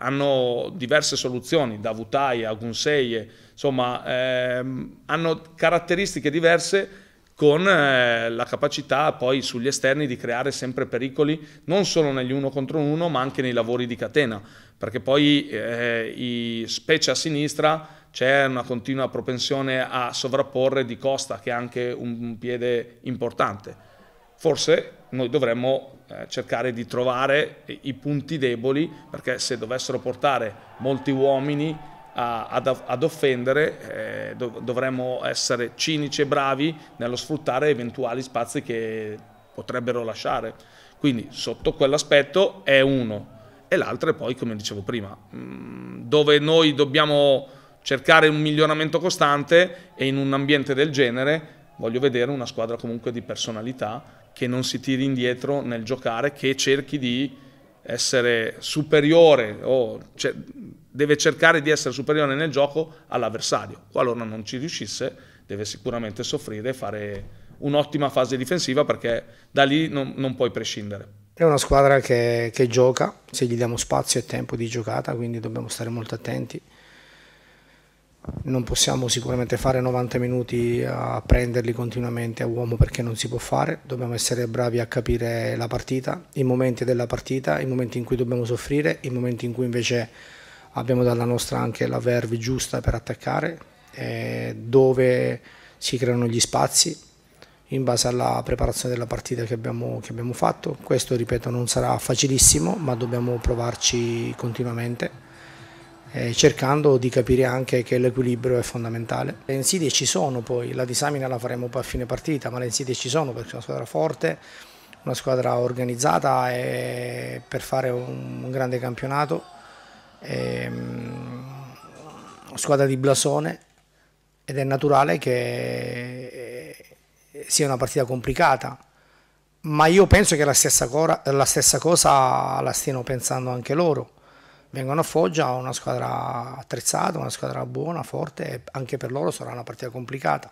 hanno diverse soluzioni, da Vutai a Gunseye, insomma ehm, hanno caratteristiche diverse con eh, la capacità poi sugli esterni di creare sempre pericoli, non solo negli uno contro uno, ma anche nei lavori di catena, perché poi eh, i, specie a sinistra c'è una continua propensione a sovrapporre di Costa, che è anche un, un piede importante Forse noi dovremmo eh, cercare di trovare i punti deboli perché se dovessero portare molti uomini a, ad, ad, offendere eh, dov dovremmo essere cinici e bravi nello sfruttare eventuali spazi che potrebbero lasciare. Quindi sotto quell'aspetto è uno e l'altro è poi, come dicevo prima, mm, dove noi dobbiamo cercare un miglioramento costante e in un ambiente del genere voglio vedere una squadra comunque di personalità che non si tiri indietro nel giocare, che cerchi di essere superiore o cioè, deve cercare di essere superiore nel gioco all'avversario. Qualora non ci riuscisse deve sicuramente soffrire e fare un'ottima fase difensiva perché da lì non, non puoi prescindere. È una squadra che, che gioca, se gli diamo spazio e tempo di giocata, quindi dobbiamo stare molto attenti non possiamo sicuramente fare 90 minuti a prenderli continuamente a uomo perché non si può fare, dobbiamo essere bravi a capire la partita, i momenti della partita, i momenti in cui dobbiamo soffrire, i momenti in cui invece abbiamo dalla nostra anche la verve giusta per attaccare, eh, dove si creano gli spazi in base alla preparazione della partita che abbiamo, che abbiamo fatto. Questo, ripeto, non sarà facilissimo, ma dobbiamo provarci continuamente eh, cercando di capire anche che l'equilibrio è fondamentale. Le insidie ci sono poi, la disamina la faremo poi a fine partita, ma le insidie ci sono perché è una squadra forte, una squadra organizzata per fare un, grande campionato, una ehm, squadra di blasone ed è naturale che eh, sia una partita complicata. Ma io penso che la stessa cosa la, stessa cosa la stiano pensando anche loro vengono a Foggia, una squadra attrezzata, una squadra buona, forte e anche per loro sarà una partita complicata.